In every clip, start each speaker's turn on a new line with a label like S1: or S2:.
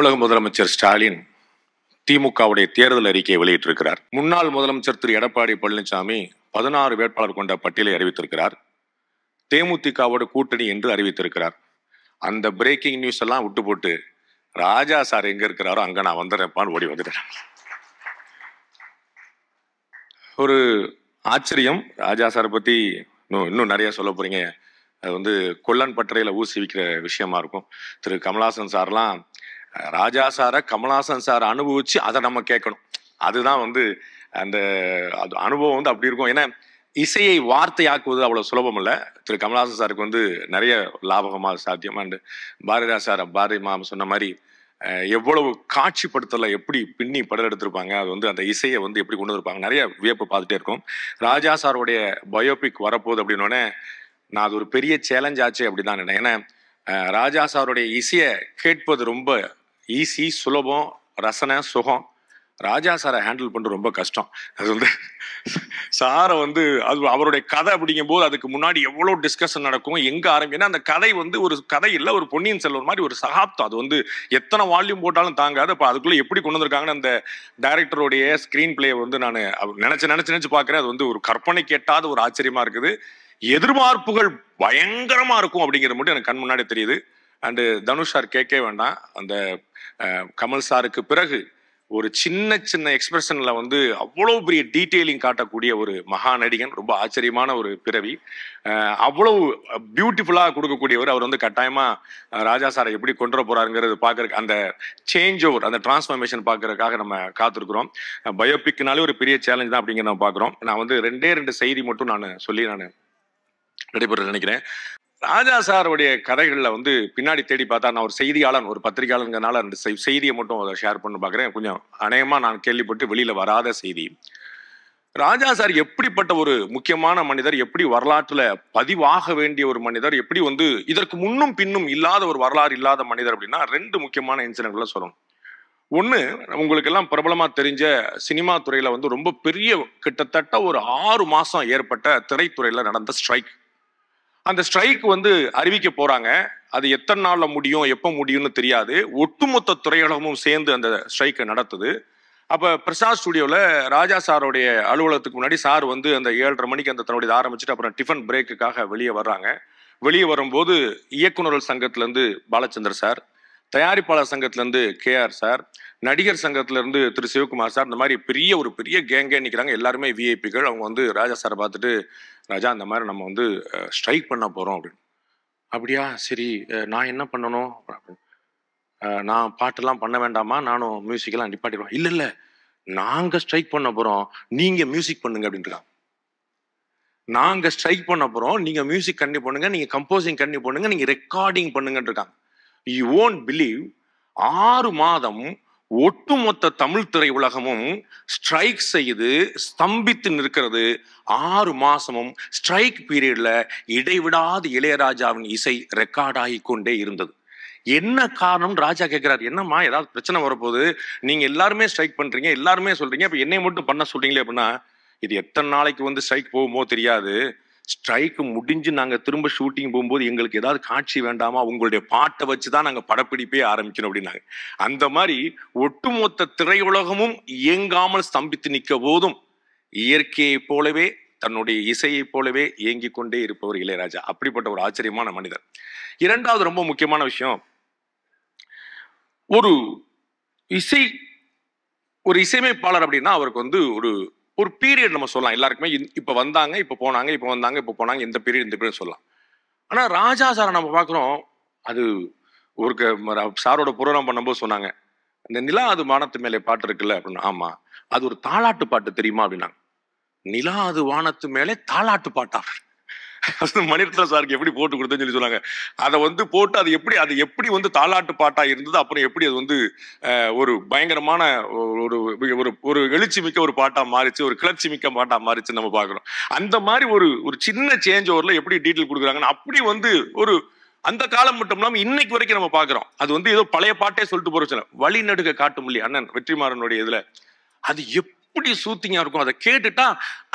S1: தமிழக முதலமைச்சர் ஸ்டாலின் திமுகவுடைய தேர்தல் அறிக்கையை வெளியிட்டிருக்கிறார் முன்னாள் முதலமைச்சர் திரு எடப்பாடி பழனிசாமி பதினாறு வேட்பாளர் கொண்ட பட்டியலை அறிவித்திருக்கிறார் தேமுதிகவோட கூட்டணி என்று அறிவித்திருக்கிறார் அந்த பிரேக்கிங் நியூஸ் எல்லாம் விட்டு போட்டு ராஜா சார் எங்க இருக்கிறாரோ அங்க நான் வந்துடுறேன்ப்பான்னு ஓடி வந்துட்டேன் ஒரு ஆச்சரியம் ராஜா சாரை பத்தி இன்னும் இன்னும் நிறைய சொல்ல போறீங்க அது வந்து கொல்லன் பட்டறையில ஊசி வைக்கிற விஷயமா இருக்கும் திரு கமலாசன் சார்லாம் ராஜா சாரை கமலாசன் சார் அனுபவிச்சு அதை நம்ம கேட்கணும் அதுதான் வந்து அந்த அது அனுபவம் வந்து அப்படி இருக்கும் ஏன்னா இசையை வார்த்தையாக்குவது அவ்வளோ சுலபம் இல்லை திரு கமலாசன் சாருக்கு வந்து நிறைய லாபகமாக சாத்தியமாக அண்டு பாரதிராஜ் சார் பாரதி மாமா சொன்ன மாதிரி எவ்வளவு காட்சிப்படுத்தலை எப்படி பின்னி படல் எடுத்திருப்பாங்க அது வந்து அந்த இசையை வந்து எப்படி கொண்டு வந்திருப்பாங்க நிறைய வியப்பு பார்த்துட்டே இருக்கும் ராஜா சாருடைய பயோபிக் வரப்போகுது அப்படின்னோடனே நான் அது ஒரு பெரிய சேலஞ்ச் ஆச்சு அப்படி தான் நினைக்கிறேன் ஏன்னா ராஜா சாருடைய இசையை கேட்பது ரொம்ப ஈஸி சுலபம் ரசனை சுகம் ராஜா சாரை ஹேண்டில் பண்ணுறது ரொம்ப கஷ்டம் அது வந்து சாரை வந்து அது அவருடைய கதை அப்படிங்கும் போது அதுக்கு முன்னாடி எவ்வளோ டிஸ்கஷன் நடக்கும் எங்கே ஆரம்பி ஏன்னா அந்த கதை வந்து ஒரு கதை இல்லை ஒரு பொன்னியின் செல்வர் மாதிரி ஒரு சகாப்தம் அது வந்து எத்தனை வால்யூம் போட்டாலும் தாங்காது அப்போ அதுக்குள்ளே எப்படி கொண்டு வந்திருக்காங்கன்னு அந்த டைரக்டருடைய ஸ்க்ரீன் பிளே வந்து நான் நினச்சி நினச்சி நினச்சி பார்க்குறேன் அது வந்து ஒரு கற்பனை கேட்டாத ஒரு ஆச்சரியமாக இருக்குது எதிர்பார்ப்புகள் பயங்கரமாக இருக்கும் அப்படிங்கிறது மட்டும் எனக்கு கண் முன்னாடி தெரியுது அண்டு தனுஷ் சார் கேட்க வேண்டாம் அந்த கமல் சாருக்கு பிறகு ஒரு சின்ன சின்ன எக்ஸ்பிரஷனில் வந்து அவ்வளோ பெரிய டீட்டெயிலிங் காட்டக்கூடிய ஒரு மகா நடிகன் ரொம்ப ஆச்சரியமான ஒரு பிறவி அவ்வளோ பியூட்டிஃபுல்லாக கொடுக்கக்கூடியவர் அவர் வந்து கட்டாயமாக ராஜா சாரை எப்படி கொண்டு போகிறாருங்கிறது பார்க்குறக்கு அந்த சேஞ்ச் ஓவர் அந்த டிரான்ஸ்ஃபார்மேஷன் பார்க்குறதுக்காக நம்ம காத்திருக்கிறோம் பயோபிக்னாலே ஒரு பெரிய சேலஞ்ச் தான் அப்படிங்கிறத நம்ம பார்க்குறோம் நான் வந்து ரெண்டே ரெண்டு செய்தி மட்டும் நான் சொல்லி நான் நடைபெற நினைக்கிறேன் ராஜா சாருடைய கதைகளில் வந்து பின்னாடி தேடி பார்த்தா நான் ஒரு செய்தியாளன் ஒரு பத்திரிகையாளருங்கிறனால அந்த செய்தியை மட்டும் அதை ஷேர் பண்ணி பார்க்குறேன் கொஞ்சம் அநேகமாக நான் கேள்விப்பட்டு வெளியில் வராத செய்தி ராஜா சார் எப்படிப்பட்ட ஒரு முக்கியமான மனிதர் எப்படி வரலாற்றில் பதிவாக வேண்டிய ஒரு மனிதர் எப்படி வந்து இதற்கு முன்னும் பின்னும் இல்லாத ஒரு வரலாறு இல்லாத மனிதர் அப்படின்னா ரெண்டு முக்கியமான இன்சிடென்ட்களை சொல்லணும் ஒன்று உங்களுக்கெல்லாம் பிரபலமாக தெரிஞ்ச சினிமா துறையில் வந்து ரொம்ப பெரிய கிட்டத்தட்ட ஒரு ஆறு மாதம் ஏற்பட்ட திரைத்துறையில் நடந்த ஸ்ட்ரைக் அந்த ஸ்ட்ரைக் வந்து அறிவிக்க போறாங்க அது எத்தனை நாள்ல முடியும் எப்போ முடியும்னு தெரியாது ஒட்டுமொத்த துறையகமும் சேர்ந்து அந்த ஸ்ட்ரைக்கை நடத்துது அப்போ பிரசாத் ஸ்டுடியோவில் ராஜா சாருடைய அலுவலகத்துக்கு முன்னாடி சார் வந்து அந்த ஏழரை மணிக்கு அந்த தன்னுடைய ஆரம்பிச்சுட்டு அப்புறம் டிஃபன் பிரேக்குக்காக வெளியே வர்றாங்க வெளியே வரும்போது இயக்குநர்கள் சங்கத்திலேருந்து பாலச்சந்தர் சார் தயாரிப்பாளர் சங்கத்திலேருந்து கேஆர் சார் நடிகர் சங்கத்திலேருந்து திரு சிவகுமார் சார் இந்த மாதிரி பெரிய ஒரு பெரிய கேங்கே நிற்கிறாங்க எல்லாருமே விஐபிகள் அவங்க வந்து ராஜா சாரை பார்த்துட்டு ராஜா அந்த மாதிரி நம்ம வந்து ஸ்ட்ரைக் பண்ண போகிறோம் அப்படின்னு அப்படியா சரி நான் என்ன பண்ணணும் அப்படின்னு நான் பாட்டெல்லாம் பண்ண வேண்டாமா நானும் மியூசிக்கெல்லாம் நிப்பாட்டிடுவோம் இல்லை இல்லை நாங்கள் ஸ்ட்ரைக் பண்ண போகிறோம் நீங்கள் மியூசிக் பண்ணுங்க அப்படின்ட்டுருக்கான் நாங்கள் ஸ்ட்ரைக் பண்ண போகிறோம் நீங்கள் மியூசிக் கண்டி பண்ணுங்க நீங்கள் கம்போசிங் கண்டி பண்ணுங்க நீங்கள் ரெக்கார்டிங் பண்ணுங்கன்ட்டு இருக்காங்க யூ ஓன்ட் பிலீவ் ஆறு மாதம் ஒட்டுமொத்த தமிழ் திரையுலகமும் ஸ்ட்ரைக் செய்து ஸ்தம்பித்து நிற்கிறது ஆறு மாசமும் ஸ்ட்ரைக் பீரியட்ல இடைவிடாது இளையராஜாவின் இசை ரெக்கார்ட் ஆகி கொண்டே இருந்தது என்ன காரணம் ராஜா கேட்கிறார் என்னம்மா ஏதாவது பிரச்சனை வரப்போகுது நீங்க எல்லாருமே ஸ்ட்ரைக் பண்றீங்க எல்லாருமே சொல்றீங்க இப்ப என்னை மட்டும் பண்ண சொல்றீங்களே அப்படின்னா இது எத்தனை நாளைக்கு வந்து ஸ்ட்ரைக் போகுமோ தெரியாது ஸ்ட்ரைக்கு முடிஞ்சு நாங்கள் திரும்ப ஷூட்டிங் போகும்போது எங்களுக்கு ஏதாவது காட்சி வேண்டாமா உங்களுடைய பாட்டை வச்சு தான் நாங்கள் படப்பிடிப்பே ஆரம்பிக்கணும் அப்படின்னாங்க அந்த மாதிரி ஒட்டுமொத்த திரையுலகமும் இயங்காமல் ஸ்தம்பித்து நிற்க போதும் இயற்கையைப் போலவே தன்னுடைய இசையைப் போலவே இயங்கிக் கொண்டே இருப்பவர் இளையராஜா அப்படிப்பட்ட ஒரு ஆச்சரியமான மனிதர் இரண்டாவது ரொம்ப முக்கியமான விஷயம் ஒரு இசை ஒரு இசையமைப்பாளர் அப்படின்னா அவருக்கு வந்து ஒரு ஒரு பீரியட் நம்ம சொல்லலாம் எல்லாருக்குமே இப்போ வந்தாங்க இப்போ போனாங்க இப்போ வந்தாங்க இப்போ போனாங்க இந்த பீரியட் இந்த பீரியட் சொல்லலாம் ஆனால் ராஜா சாரை நம்ம பார்க்குறோம் அது ஒரு சாரோட புரோகிராம் பண்ணும்போது சொன்னாங்க இந்த நிலா அது வானத்து மேலே பாட்டு இருக்குல்ல அப்படின்னு ஆமாம் அது ஒரு தாளாட்டு பாட்டு தெரியுமா அப்படின்னாங்க நிலா அது வானத்து மேலே தாளாட்டு பாட்டா மணிரத்ன சாருக்கு எப்படி போட்டு கொடுத்தேன்னு சொல்லி சொன்னாங்க அதை வந்து போட்டு அது எப்படி அது எப்படி வந்து தாளாட்டு பாட்டா இருந்தது அப்புறம் எப்படி அது வந்து ஒரு பயங்கரமான ஒரு ஒரு ஒரு எழுச்சி மிக்க ஒரு பாட்டா மாறிச்சு ஒரு கிளர்ச்சி மிக்க பாட்டா மாறிச்சு நம்ம பாக்குறோம் அந்த மாதிரி ஒரு ஒரு சின்ன சேஞ்ச் ஓவர்ல எப்படி டீட்டெயில் கொடுக்குறாங்கன்னு அப்படி வந்து ஒரு அந்த காலம் மட்டும் இல்லாமல் இன்னைக்கு வரைக்கும் நம்ம பாக்குறோம் அது வந்து ஏதோ பழைய பாட்டே சொல்லிட்டு போற வழி நடுக்க காட்டும் இல்லையா அண்ணன் வெற்றிமாறனுடைய இதுல அது எப்படி அப்படி சூத்திங்காக இருக்கும் அதை கேட்டுட்டா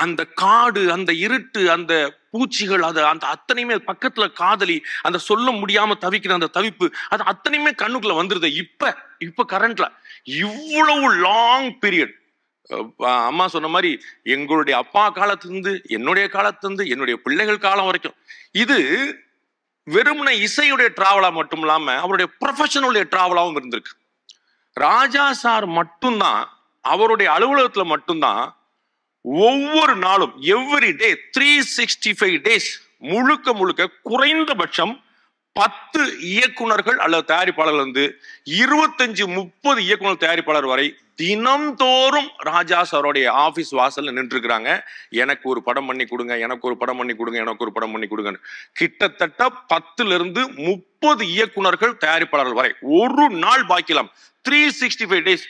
S1: அந்த காடு அந்த இருட்டு அந்த பூச்சிகள் அது அந்த அத்தனையுமே பக்கத்துல காதலி அந்த சொல்ல முடியாம தவிக்கிற அந்த தவிப்பு அது அத்தனையுமே கண்ணுக்குள்ள வந்துருது இப்ப இப்ப கரண்ட்ல இவ்வளவு லாங் பீரியட் அம்மா சொன்ன மாதிரி எங்களுடைய அப்பா காலத்திலிருந்து என்னுடைய காலத்திலிருந்து என்னுடைய பிள்ளைகள் காலம் வரைக்கும் இது வெறுமன இசையுடைய டிராவலா மட்டும் இல்லாம அவருடைய ப்ரொஃபஷனுடைய டிராவலாவும் இருந்திருக்கு ராஜா சார் மட்டும்தான் அவருடைய அலுவலகத்தில் மட்டும்தான் ஒவ்வொரு நாளும் every day three sixty five days முழுக்க முழுக்க குறைந்தபட்சம் பத்து இயக்குனர்கள் அல்லது தயாரிப்பாளர்கள் வந்து இருபத்தஞ்சு முப்பது இயக்குனர் தயாரிப்பாளர் வரை தினம்தோறும் ராஜா சாரோடைய ஆஃபீஸ் வாசலில் நின்றுருக்கிறாங்க எனக்கு ஒரு படம் பண்ணி கொடுங்க எனக்கு ஒரு படம் பண்ணி கொடுங்க எனக்கு ஒரு படம் பண்ணி கொடுங்கன்னு கிட்டத்தட்ட பத்துலேருந்து முப்பது இயக்குனர்கள் தயாரிப்பாளர்கள் வரை ஒரு நாள் பாக்கிலாம் த்ரீ சிக்ஸ்டி ஃபைவ் டேஸ்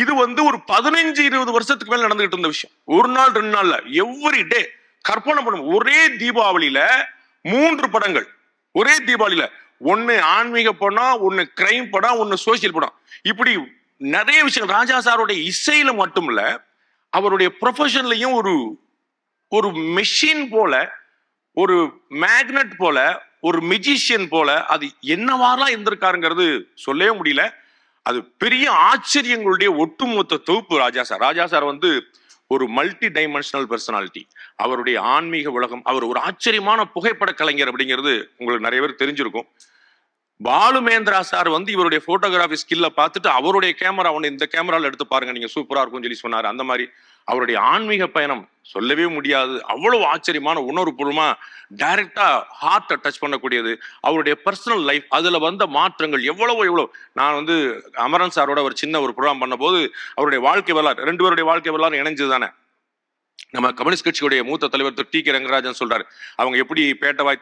S1: இது வந்து ஒரு பதினஞ்சு இருபது வருஷத்துக்கு மேல நடந்துகிட்டு இருந்த விஷயம் ஒரு நாள் ரெண்டு நாள்ல எவ்ரி டே கற்பனை படம் ஒரே தீபாவளியில மூன்று படங்கள் ஒரே தீபாவளியில ஒன்னு ஆன்மீக படம் ஒன்னு கிரைம் படம் ஒன்னு சோசியல் படம் இப்படி நிறைய விஷயம் ராஜா சாருடைய இசையில மட்டும் இல்ல அவருடைய ப்ரொஃபஷன்லையும் ஒரு ஒரு மெஷின் போல ஒரு மேக்னட் போல ஒரு மெஜிஷியன் போல அது என்னவாரா இருந்திருக்காருங்கிறது சொல்லவே முடியல அது பெரிய ஆச்சரியங்களுடைய ஒட்டுமொத்த தொகுப்பு ராஜா சார் ராஜா சார் வந்து ஒரு மல்டி டைமென்ஷனல் பர்சனாலிட்டி அவருடைய ஆன்மீக உலகம் அவர் ஒரு ஆச்சரியமான புகைப்பட கலைஞர் அப்படிங்கிறது உங்களுக்கு நிறைய பேர் தெரிஞ்சிருக்கும் பாலுமேந்திரா சார் வந்து இவருடைய போட்டோகிராஃபி ஸ்கில்ல பார்த்துட்டு அவருடைய கேமரா ஒன்று இந்த கேமராவில் எடுத்து பாருங்க நீங்க சூப்பரா இருக்கும்னு சொல்லி சொன்னார் அந்த மாதிரி அவருடைய ஆன்மீக பயணம் சொல்லவே முடியாது அவ்வளவு ஆச்சரியமான உணர்வு பூர்வமா டைரக்டா ஹார்ட்டை டச் பண்ணக்கூடியது அவருடைய பர்சனல் லைஃப் அதுல வந்த மாற்றங்கள் எவ்வளவோ எவ்வளோ நான் வந்து அமரன் சாரோட ஒரு சின்ன ஒரு ப்ரோக்ராம் பண்ண போது அவருடைய வாழ்க்கை வரலாறு ரெண்டு பேருடைய வாழ்க்கை வரலாறு இணைஞ்சது தானே நம்ம கம்யூனிஸ்ட் கட்சியுடைய மூத்த தலைவர் திரு டி கே ரங்கராஜன் சொல்றாரு அவங்க எப்படி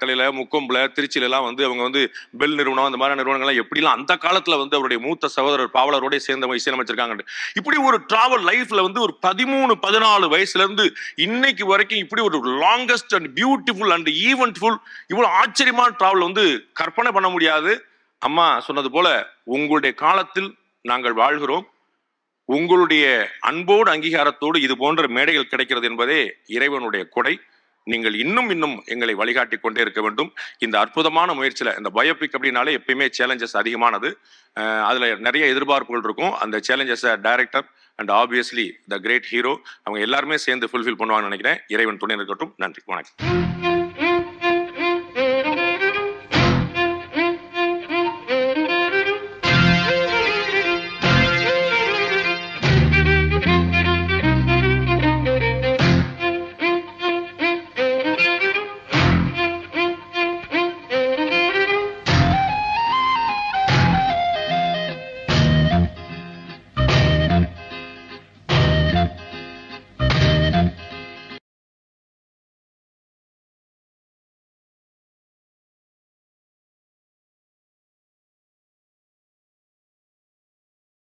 S1: தலையில முக்கொம்புல திருச்சியில எல்லாம் வந்து அவங்க வந்து பெல் நிறுவனம் அந்த மாதிரி நிறுவனங்கள்லாம் எப்படிலாம் அந்த காலத்துல வந்து அவருடைய மூத்த சகோதரர் சேர்ந்த சேர்ந்தவங்க இசையமைச்சிருக்காங்க இப்படி ஒரு டிராவல் லைஃப்ல வந்து ஒரு பதிமூணு பதினாலு வயசுல இருந்து இன்னைக்கு வரைக்கும் இப்படி ஒரு longest and beautiful and eventful இவ்வளவு ஆச்சரியமான டிராவல் வந்து கற்பனை பண்ண முடியாது அம்மா சொன்னது போல உங்களுடைய காலத்தில் நாங்கள் வாழ்கிறோம் உங்களுடைய அன்போடு அங்கீகாரத்தோடு இது போன்ற மேடைகள் கிடைக்கிறது என்பதே இறைவனுடைய கொடை நீங்கள் இன்னும் இன்னும் எங்களை வழிகாட்டி கொண்டே இருக்க வேண்டும் இந்த அற்புதமான முயற்சியில் இந்த பயோபிக் அப்படின்னாலே எப்பயுமே சேலஞ்சஸ் அதிகமானது அதில் நிறைய எதிர்பார்ப்புகள் இருக்கும் அந்த சேலஞ்சஸை director and obviously the great hero அவங்க எல்லாருமே சேர்ந்து ஃபுல்ஃபில் பண்ணுவாங்கன்னு நினைக்கிறேன் இறைவன் துணை இருக்கட்டும் நன்றி வணக்கம்